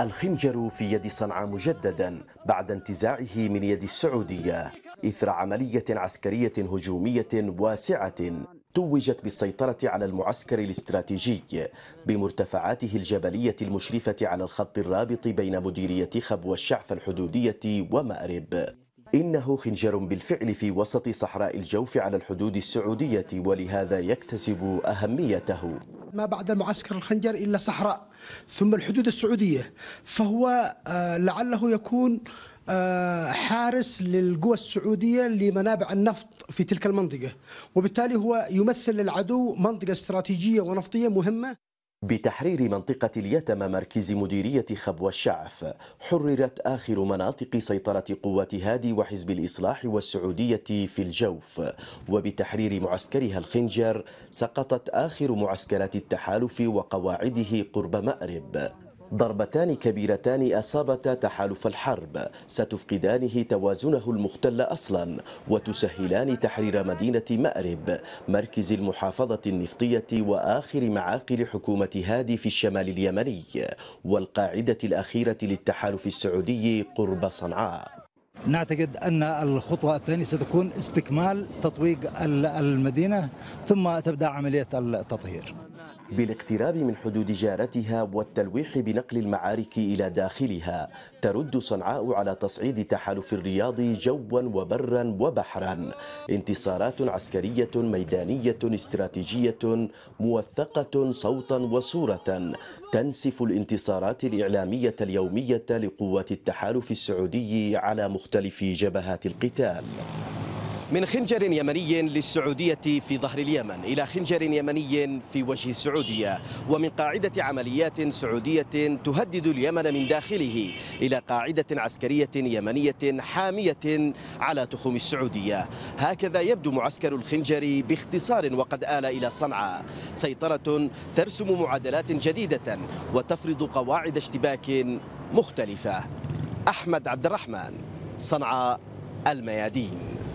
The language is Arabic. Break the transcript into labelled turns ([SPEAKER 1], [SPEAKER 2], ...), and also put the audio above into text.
[SPEAKER 1] الخنجر في يد صنعاء مجددا بعد انتزاعه من يد السعودية إثر عملية عسكرية هجومية واسعة توجت بالسيطرة على المعسكر الاستراتيجي بمرتفعاته الجبلية المشرفة على الخط الرابط بين مديرية خب والشعف الحدودية ومأرب إنه خنجر بالفعل في وسط صحراء الجوف على الحدود السعودية ولهذا يكتسب أهميته
[SPEAKER 2] ما بعد المعسكر الخنجر إلا صحراء ثم الحدود السعودية فهو آه، لعله يكون آه، حارس للقوى السعودية لمنابع النفط في تلك المنطقة وبالتالي هو يمثل للعدو منطقة استراتيجية ونفطية مهمة
[SPEAKER 1] بتحرير منطقة اليتم مركز مديرية خبو الشعف حررت آخر مناطق سيطرة قوات هادي وحزب الإصلاح والسعودية في الجوف وبتحرير معسكرها الخنجر سقطت آخر معسكرات التحالف وقواعده قرب مأرب ضربتان كبيرتان أصابتا تحالف الحرب ستفقدانه توازنه المختل أصلا وتسهلان تحرير مدينة مأرب مركز المحافظة النفطية وآخر معاقل حكومة هادي في الشمال اليمني والقاعدة الأخيرة للتحالف السعودي قرب صنعاء
[SPEAKER 2] نعتقد أن الخطوة الثانية ستكون استكمال تطويق المدينة ثم تبدأ عملية التطهير
[SPEAKER 1] بالاقتراب من حدود جارتها والتلويح بنقل المعارك إلى داخلها ترد صنعاء على تصعيد تحالف الرياض جوا وبرا وبحرا انتصارات عسكرية ميدانية استراتيجية موثقة صوتا وصورة تنسف الانتصارات الإعلامية اليومية لقوات التحالف السعودي على مختلف جبهات القتال من خنجر يمني للسعودية في ظهر اليمن إلى خنجر يمني في وجه السعودية ومن قاعدة عمليات سعودية تهدد اليمن من داخله إلى قاعدة عسكرية يمنية حامية على تخوم السعودية هكذا يبدو معسكر الخنجر باختصار وقد آل إلى صنعاء سيطرة ترسم معادلات جديدة وتفرض قواعد اشتباك مختلفة أحمد عبد الرحمن صنعاء الميادين